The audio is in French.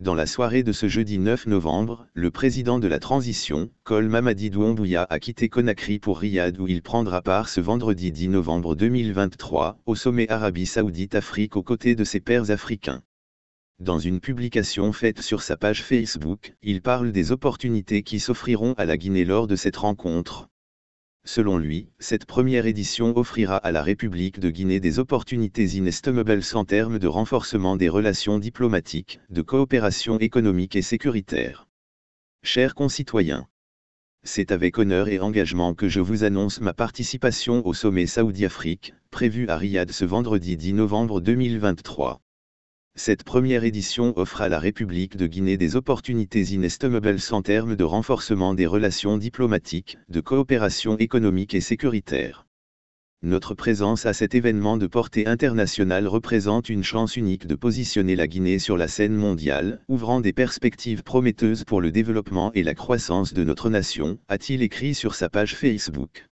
Dans la soirée de ce jeudi 9 novembre, le président de la transition, Kol Mamadi Douambouya a quitté Conakry pour Riyad où il prendra part ce vendredi 10 novembre 2023 au sommet Arabie Saoudite-Afrique aux côtés de ses pairs africains. Dans une publication faite sur sa page Facebook, il parle des opportunités qui s'offriront à la Guinée lors de cette rencontre, Selon lui, cette première édition offrira à la République de Guinée des opportunités inestimables en termes de renforcement des relations diplomatiques, de coopération économique et sécuritaire. Chers concitoyens, c'est avec honneur et engagement que je vous annonce ma participation au sommet Saoudi-Afrique, prévu à Riyad ce vendredi 10 novembre 2023 cette première édition offre à la République de Guinée des opportunités inestimables en termes de renforcement des relations diplomatiques, de coopération économique et sécuritaire. Notre présence à cet événement de portée internationale représente une chance unique de positionner la Guinée sur la scène mondiale, ouvrant des perspectives prometteuses pour le développement et la croissance de notre nation, a-t-il écrit sur sa page Facebook.